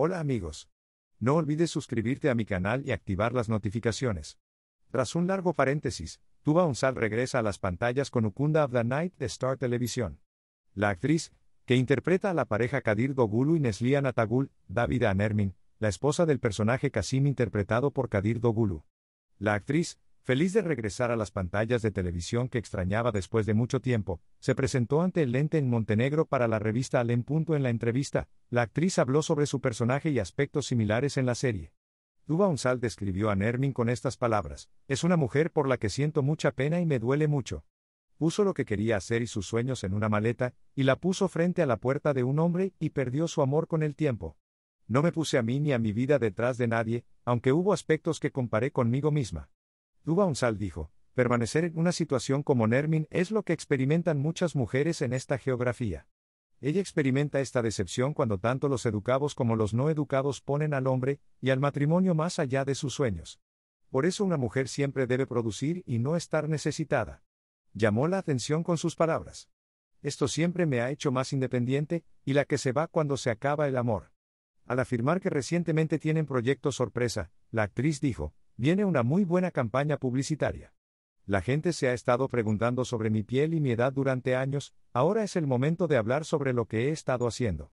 Hola amigos. No olvides suscribirte a mi canal y activar las notificaciones. Tras un largo paréntesis, Tuba Unsal regresa a las pantallas con Ukunda of the Night de Star Televisión. La actriz, que interpreta a la pareja Kadir Dogulu y Neslihan Atagul, David Anermin, la esposa del personaje Kasim interpretado por Kadir Dogulu. La actriz, Feliz de regresar a las pantallas de televisión que extrañaba después de mucho tiempo, se presentó ante el lente en Montenegro para la revista Alem. En la entrevista, la actriz habló sobre su personaje y aspectos similares en la serie. Duba Unsal describió a Nermin con estas palabras: Es una mujer por la que siento mucha pena y me duele mucho. Puso lo que quería hacer y sus sueños en una maleta, y la puso frente a la puerta de un hombre y perdió su amor con el tiempo. No me puse a mí ni a mi vida detrás de nadie, aunque hubo aspectos que comparé conmigo misma. Duba Unsal dijo, permanecer en una situación como Nermin es lo que experimentan muchas mujeres en esta geografía. Ella experimenta esta decepción cuando tanto los educados como los no educados ponen al hombre y al matrimonio más allá de sus sueños. Por eso una mujer siempre debe producir y no estar necesitada. Llamó la atención con sus palabras. Esto siempre me ha hecho más independiente, y la que se va cuando se acaba el amor. Al afirmar que recientemente tienen proyecto sorpresa, la actriz dijo, Viene una muy buena campaña publicitaria. La gente se ha estado preguntando sobre mi piel y mi edad durante años, ahora es el momento de hablar sobre lo que he estado haciendo.